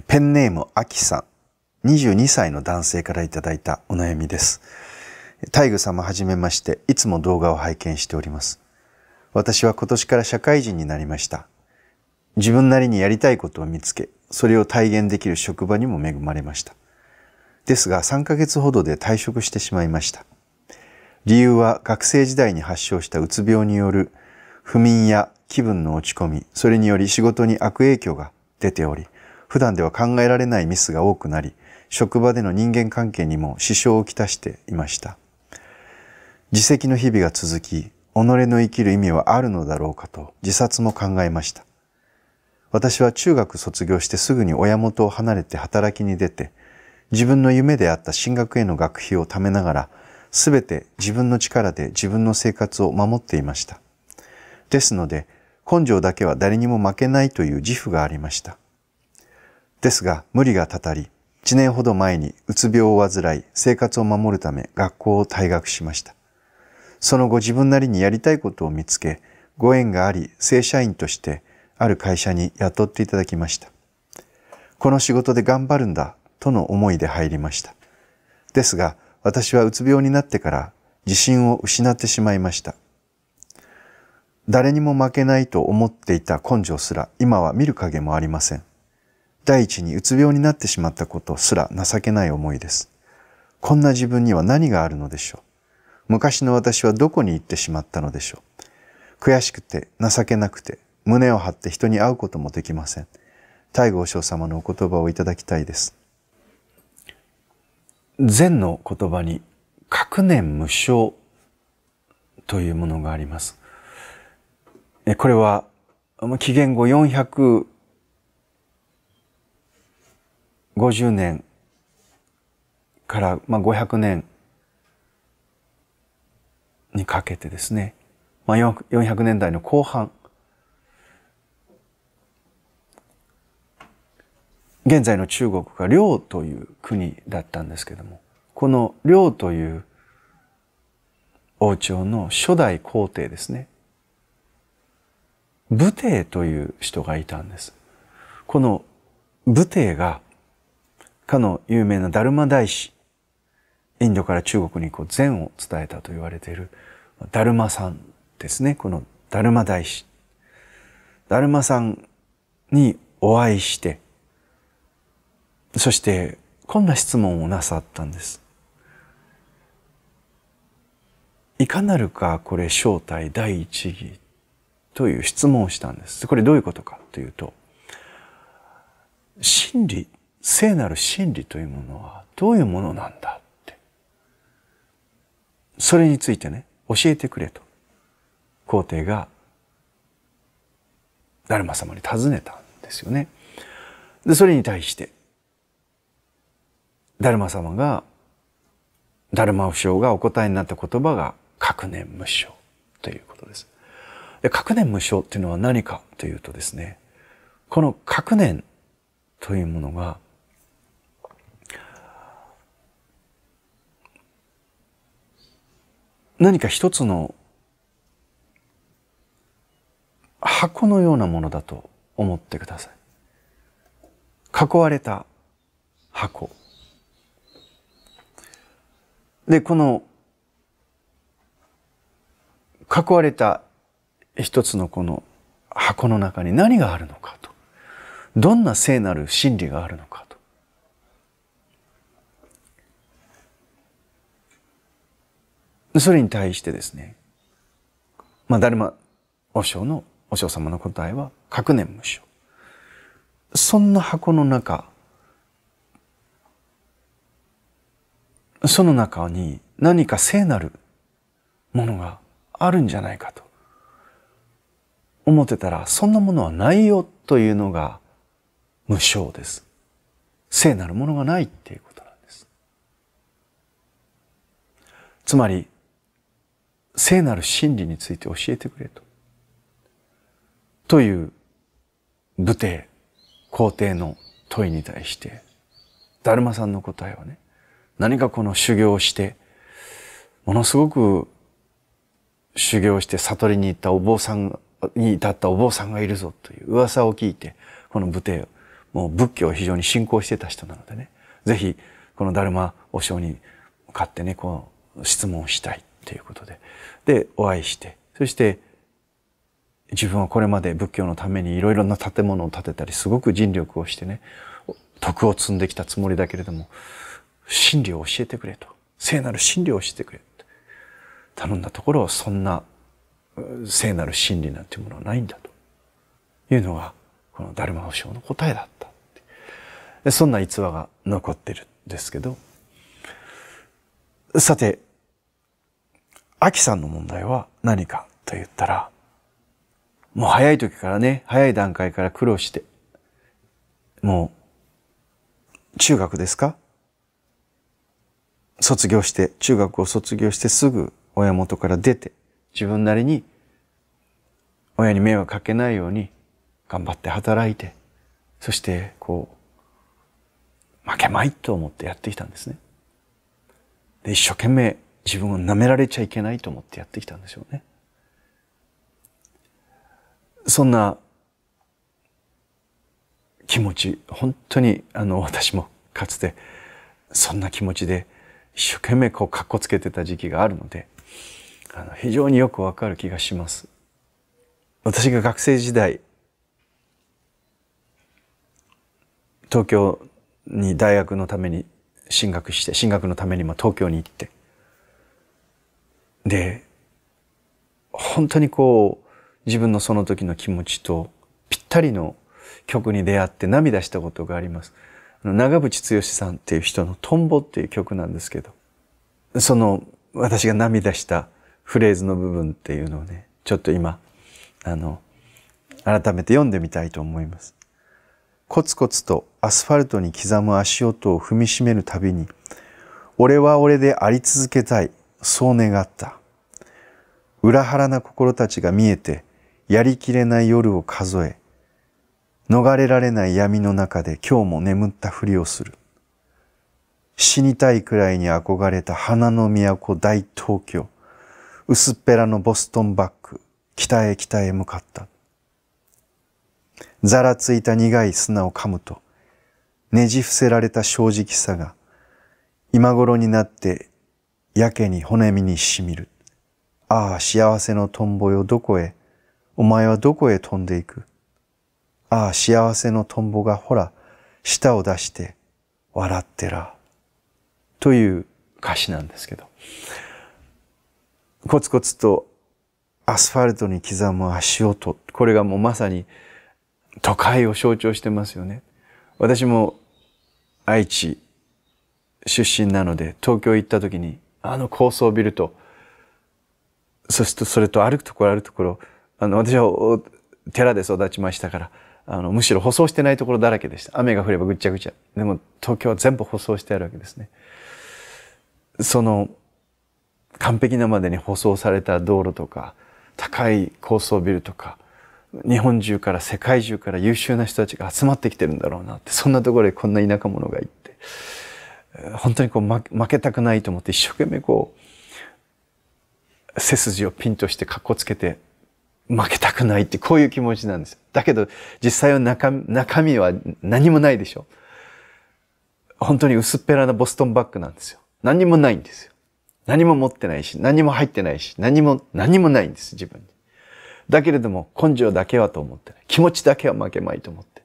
ペンネームあきさん、22歳の男性からいただいたお悩みです。大愚様はじめまして、いつも動画を拝見しております。私は今年から社会人になりました。自分なりにやりたいことを見つけ、それを体現できる職場にも恵まれました。ですが、3ヶ月ほどで退職してしまいました。理由は学生時代に発症したうつ病による不眠や気分の落ち込み、それにより仕事に悪影響が出ており、普段では考えられないミスが多くなり、職場での人間関係にも支障をきたしていました。自責の日々が続き、己の生きる意味はあるのだろうかと自殺も考えました。私は中学卒業してすぐに親元を離れて働きに出て、自分の夢であった進学への学費を貯めながら、すべて自分の力で自分の生活を守っていました。ですので、根性だけは誰にも負けないという自負がありました。ですが、無理がたたり、1年ほど前にうつ病を患い、生活を守るため学校を退学しました。その後自分なりにやりたいことを見つけ、ご縁があり、正社員としてある会社に雇っていただきました。この仕事で頑張るんだ、との思いで入りました。ですが、私はうつ病になってから自信を失ってしまいました。誰にも負けないと思っていた根性すら今は見る影もありません。第一にうつ病になってしまったことすら情けない思いです。こんな自分には何があるのでしょう。昔の私はどこに行ってしまったのでしょう。悔しくて、情けなくて、胸を張って人に会うこともできません。大豪将様のお言葉をいただきたいです。禅の言葉に、各年無償というものがあります。これは、紀元後400 50年から、まあ、500年にかけてですね、まあ、400年代の後半現在の中国が領という国だったんですけどもこの領という王朝の初代皇帝ですね武帝という人がいたんです。この武帝がかの有名なダルマ大師、インドから中国にこう禅を伝えたと言われているダルマさんですね。このダルマ大師。ダルマさんにお会いして、そしてこんな質問をなさったんです。いかなるかこれ正体第一義という質問をしたんです。これどういうことかというと、真理聖なる真理というものはどういうものなんだって。それについてね、教えてくれと。皇帝が、ダルマ様に尋ねたんですよね。で、それに対して、ダルマ様が、ダルマ不詳がお答えになった言葉が、各年無償ということです。で、各年無償っていうのは何かというとですね、この各年というものが何か一つの箱のようなものだと思ってください。囲われた箱。で、この囲われた一つのこの箱の中に何があるのかと。どんな聖なる真理があるのか。それに対してですね、まあ、誰も、和尚の、和尚様の答えは、各年無償。そんな箱の中、その中に何か聖なるものがあるんじゃないかと思ってたら、そんなものはないよというのが無償です。聖なるものがないっていうことなんです。つまり、聖なる真理について教えてくれと。という武帝、皇帝の問いに対して、だるまさんの答えはね、何かこの修行をして、ものすごく修行して悟りに行ったお坊さんに至ったお坊さんがいるぞという噂を聞いて、この武帝、もう仏教を非常に信仰してた人なのでね、ぜひこのだるまお将に買ってね、こう質問したい。ということででお会いしてそして自分はこれまで仏教のためにいろいろな建物を建てたりすごく尽力をしてね徳を積んできたつもりだけれども真理を教えてくれと聖なる真理を教えてくれ頼んだところそんな聖なる真理なんていうものはないんだというのがこの「ダルマ保証」の答えだったそんな逸話が残ってるんですけどさてアキさんの問題は何かと言ったら、もう早い時からね、早い段階から苦労して、もう、中学ですか卒業して、中学を卒業してすぐ親元から出て、自分なりに親に迷惑かけないように頑張って働いて、そしてこう、負けまいと思ってやってきたんですね。で、一生懸命自分を舐められちゃいけないと思ってやってきたんでしょうね。そんな気持ち、本当にあの私もかつてそんな気持ちで一生懸命こうかっこつけてた時期があるので、あの非常によくわかる気がします。私が学生時代、東京に大学のために進学して、進学のためにも東京に行って、で、本当にこう、自分のその時の気持ちとぴったりの曲に出会って涙したことがあります。長渕剛さんっていう人のトンボっていう曲なんですけど、その私が涙したフレーズの部分っていうのをね、ちょっと今、あの、改めて読んでみたいと思います。コツコツとアスファルトに刻む足音を踏みしめるたびに、俺は俺であり続けたい。そう願った。裏腹な心たちが見えて、やりきれない夜を数え、逃れられない闇の中で今日も眠ったふりをする。死にたいくらいに憧れた花の都大東京、薄っぺらのボストンバッグ、北へ北へ向かった。ざらついた苦い砂を噛むと、ねじ伏せられた正直さが、今頃になってやけに骨身にしみる。ああ、幸せのトンボよどこへ、お前はどこへ飛んでいく。ああ、幸せのトンボがほら、舌を出して笑ってら。という歌詞なんですけど。コツコツとアスファルトに刻む足音。これがもうまさに都会を象徴してますよね。私も愛知出身なので東京行った時にあの高層ビルと、そしてそれと歩くところあるところ、あの、私は寺で育ちましたから、あの、むしろ舗装してないところだらけでした。雨が降ればぐちゃぐちゃ。でも東京は全部舗装してあるわけですね。その、完璧なまでに舗装された道路とか、高い高層ビルとか、日本中から世界中から優秀な人たちが集まってきてるんだろうなって、そんなところでこんな田舎者がいて。本当にこう負けたくないと思って一生懸命こう背筋をピンとしてかっこつけて負けたくないってこういう気持ちなんです。だけど実際は中中身は何もないでしょ。本当に薄っぺらなボストンバッグなんですよ。何もないんですよ。何も持ってないし、何も入ってないし、何も、何もないんです、自分に。だけれども、根性だけはと思ってない。気持ちだけは負けまいと思って。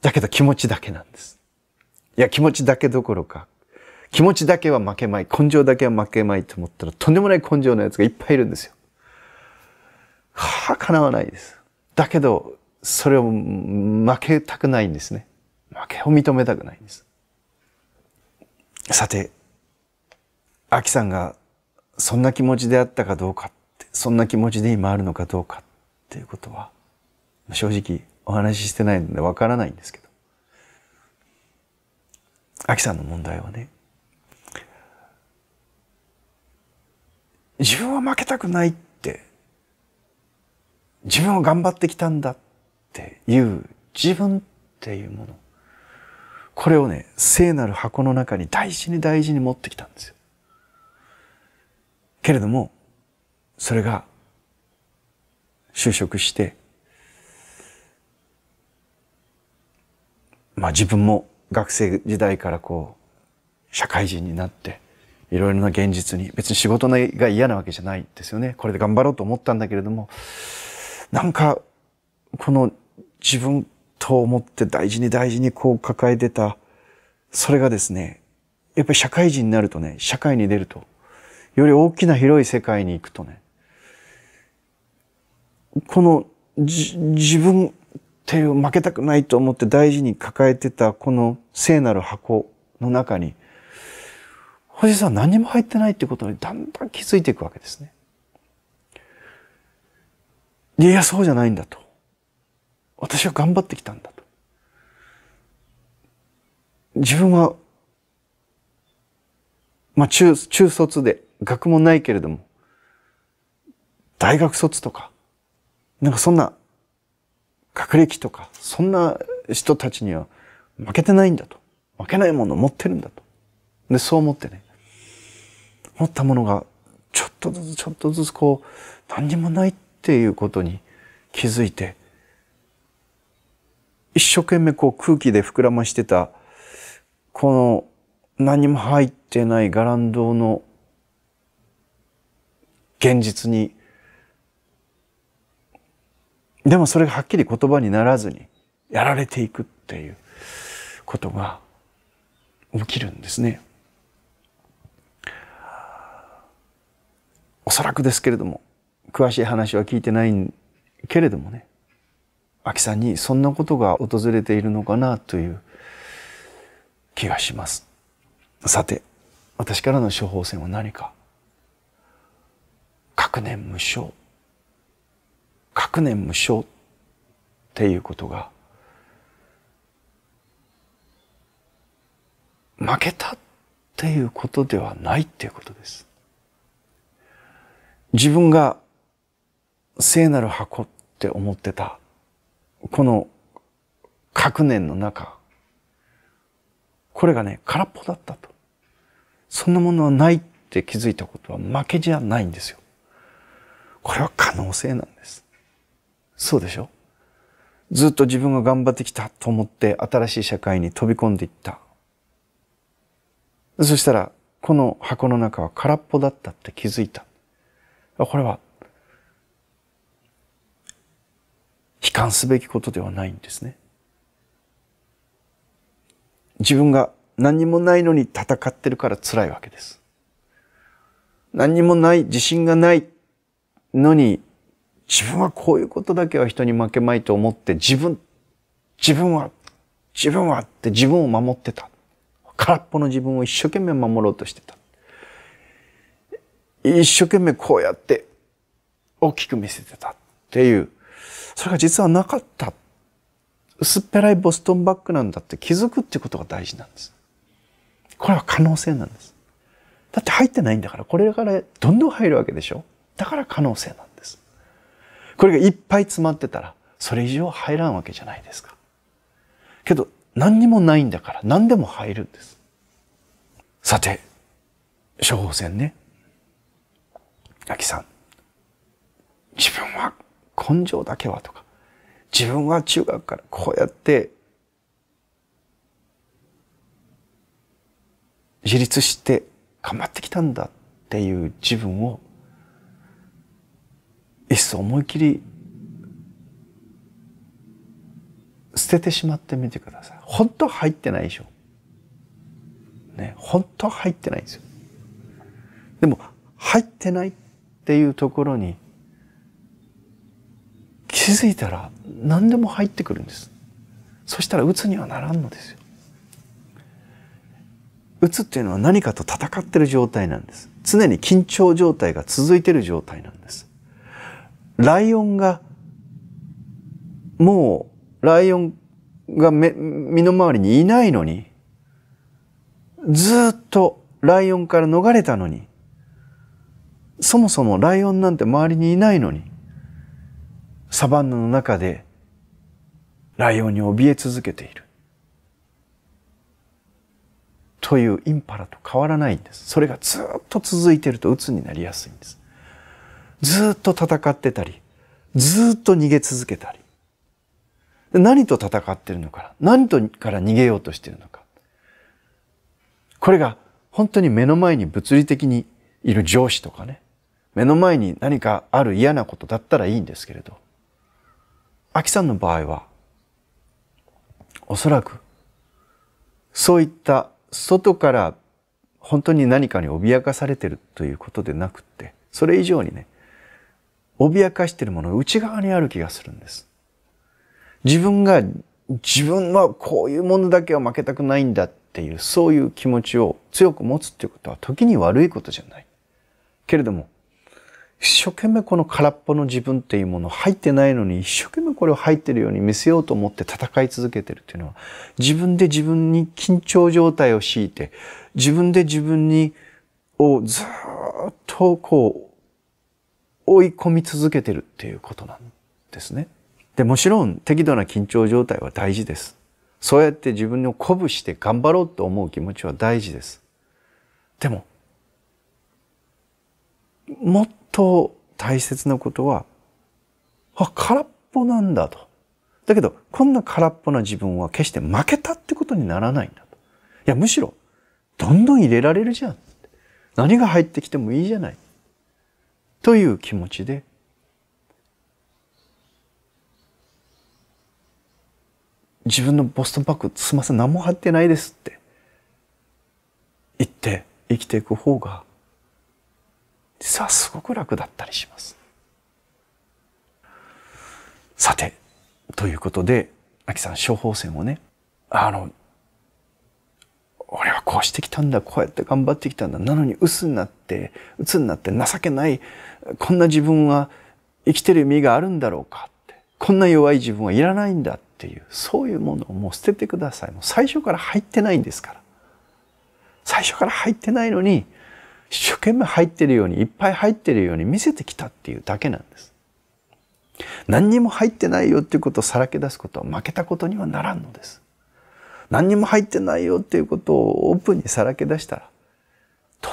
だけど気持ちだけなんです。いや、気持ちだけどころか、気持ちだけは負けまい、根性だけは負けまいと思ったら、とんでもない根性のやつがいっぱいいるんですよ。はあ、叶わないです。だけど、それを負けたくないんですね。負けを認めたくないんです。さて、アキさんがそんな気持ちであったかどうかって、そんな気持ちで今あるのかどうかっていうことは、正直お話ししてないのでわからないんですけど。アキさんの問題はね自分は負けたくないって自分は頑張ってきたんだっていう自分っていうものこれをね聖なる箱の中に大事に大事に持ってきたんですよ。けれどもそれが就職してまあ自分も学生時代からこう社会人になっていろいろな現実に別に仕事が嫌なわけじゃないですよねこれで頑張ろうと思ったんだけれどもなんかこの自分と思って大事に大事にこう抱えてたそれがですねやっぱり社会人になるとね社会に出るとより大きな広い世界に行くとねこの自分手を負けたくないと思って大事に抱えてたこの聖なる箱の中に、おじさん何も入ってないってことにだんだん気づいていくわけですね。いや、そうじゃないんだと。私は頑張ってきたんだと。自分は、まあ中、中卒で、学もないけれども、大学卒とか、なんかそんな学歴とか、そんな人たちには負けてないんだと。負けないものを持ってるんだと。で、そう思ってね、持ったものが、ちょっとずつちょっとずつこう、何にもないっていうことに気づいて、一生懸命こう空気で膨らましてた、この何も入ってないガランドの現実にでもそれがはっきり言葉にならずにやられていくっていうことが起きるんですね。おそらくですけれども詳しい話は聞いてないけれどもね秋さんにそんなことが訪れているのかなという気がします。さて私からの処方箋は何か各年無償各年無償っていうことが負けたっていうことではないっていうことです。自分が聖なる箱って思ってた、この各年の中、これがね、空っぽだったと。そんなものはないって気づいたことは負けじゃないんですよ。これは可能性なんです。そうでしょずっと自分が頑張ってきたと思って新しい社会に飛び込んでいった。そしたら、この箱の中は空っぽだったって気づいた。これは、悲観すべきことではないんですね。自分が何にもないのに戦ってるから辛いわけです。何にもない、自信がないのに自分はこういうことだけは人に負けまいと思って自分、自分は、自分はって自分を守ってた。空っぽの自分を一生懸命守ろうとしてた。一生懸命こうやって大きく見せてたっていう。それが実はなかった。薄っぺらいボストンバッグなんだって気づくってことが大事なんです。これは可能性なんです。だって入ってないんだから、これからどんどん入るわけでしょだから可能性なんです。これがいっぱい詰まってたら、それ以上入らんわけじゃないですか。けど、何にもないんだから、何でも入るんです。さて、処方箋ね。あきさん。自分は根性だけはとか、自分は中学からこうやって自立して頑張ってきたんだっていう自分をいっそ思いっきり捨ててしまってみてください。本当入ってないでしょ。ね、本当入ってないんですよ。でも、入ってないっていうところに気づいたら何でも入ってくるんです。そしたら鬱にはならんのですよ。鬱っていうのは何かと戦ってる状態なんです。常に緊張状態が続いてる状態なんです。ライオンが、もう、ライオンが身の回りにいないのに、ずっとライオンから逃れたのに、そもそもライオンなんて周りにいないのに、サバンナの中でライオンに怯え続けている。というインパラと変わらないんです。それがずっと続いていると鬱になりやすいんです。ずっと戦ってたり、ずっと逃げ続けたり。何と戦ってるのか、何とから逃げようとしてるのか。これが本当に目の前に物理的にいる上司とかね、目の前に何かある嫌なことだったらいいんですけれど、アキさんの場合は、おそらく、そういった外から本当に何かに脅かされてるということでなくって、それ以上にね、脅かしているものが内側にある気がするんです。自分が、自分はこういうものだけは負けたくないんだっていう、そういう気持ちを強く持つっていうことは時に悪いことじゃない。けれども、一生懸命この空っぽの自分っていうもの入ってないのに一生懸命これを入ってるように見せようと思って戦い続けてるっていうのは自分で自分に緊張状態を敷いて自分で自分にをずっとこう追い込み続けてるっていうことなんですね。で、もちろん適度な緊張状態は大事です。そうやって自分を鼓舞して頑張ろうと思う気持ちは大事です。でも、もっと大切なことは、あ、空っぽなんだと。だけど、こんな空っぽな自分は決して負けたってことにならないんだと。いや、むしろ、どんどん入れられるじゃん。何が入ってきてもいいじゃない。という気持ちで自分のボストンバッグすみません何も入ってないですって言って生きていく方が実はすごく楽だったりします。さてということでアキさん処方箋をねあの俺はこうしてきたんだこうやって頑張ってきたんだなのに鬱になって鬱になって情けないこんな自分は生きてる意味があるんだろうかってこんな弱い自分はいらないんだっていうそういうものをもう捨ててくださいもう最初から入ってないんですから最初から入ってないのに一生懸命入ってるようにいっぱい入ってるように見せてきたっていうだけなんです何にも入ってないよっていうことをさらけ出すことは負けたことにはならんのです何にも入ってないよっていうことをオープンにさらけ出したら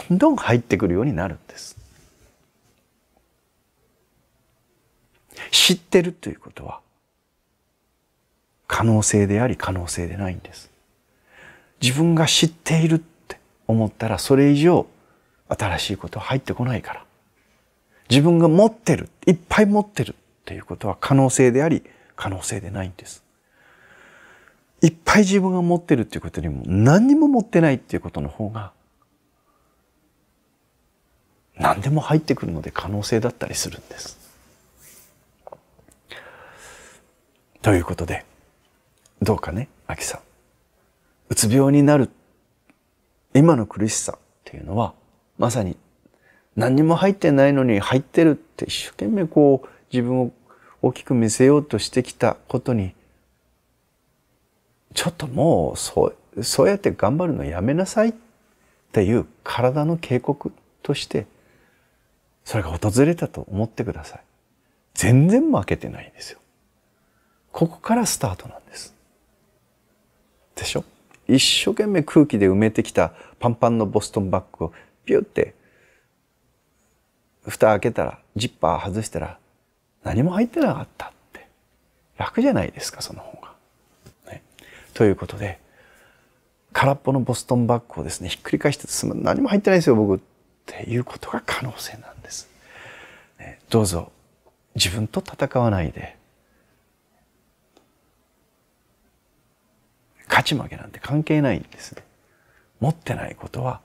どんどん入ってくるようになるんです。知ってるということは可能性であり可能性でないんです。自分が知っているって思ったらそれ以上新しいことは入ってこないから。自分が持ってる、いっぱい持ってるっていうことは可能性であり可能性でないんです。いっぱい自分が持ってるっていうことよりも何にも持ってないっていうことの方が何でも入ってくるので可能性だったりするんです。ということでどうかねアキさんうつ病になる今の苦しさっていうのはまさに何にも入ってないのに入ってるって一生懸命こう自分を大きく見せようとしてきたことにちょっともうそうそうやって頑張るのやめなさいっていう体の警告としてそれが訪れたと思ってください。全然負けてないんですよ。ここからスタートなんです。でしょ一生懸命空気で埋めてきたパンパンのボストンバッグをピュって蓋開けたらジッパー外したら何も入ってなかったって楽じゃないですかその方が。ということで空っぽのボストンバッグをですねひっくり返して何も入ってないですよ僕っていうことが可能性なんです。どうぞ自分と戦わないで勝ち負けなんて関係ないんですね。持ってないことは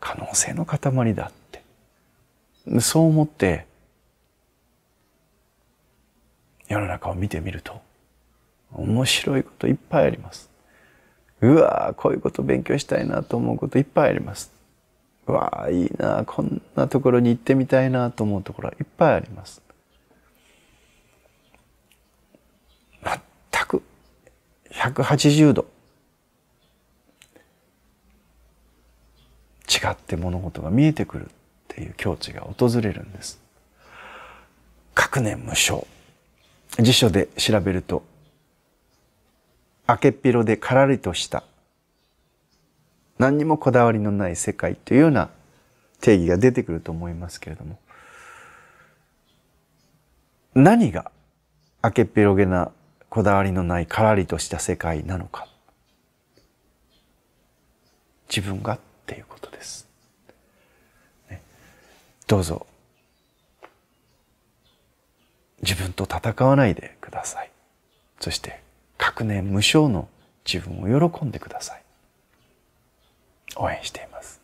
可能性の塊だってそう思って世の中を見てみると面白いこといっぱいあります。うわーこういうこと勉強したいなと思うこといっぱいあります。うわーいいなこんなところに行ってみたいなと思うところはいっぱいあります。全く180度違って物事が見えてくるっていう境地が訪れるんです。各年無償。辞書で調べると明けっぴろでからりとした何にもこだわりのない世界というような定義が出てくると思いますけれども何が明けっぴろげなこだわりのないからりとした世界なのか自分がっていうことです。ね、どうぞ自分と戦わないでください。そして各年無償の自分を喜んでください応援しています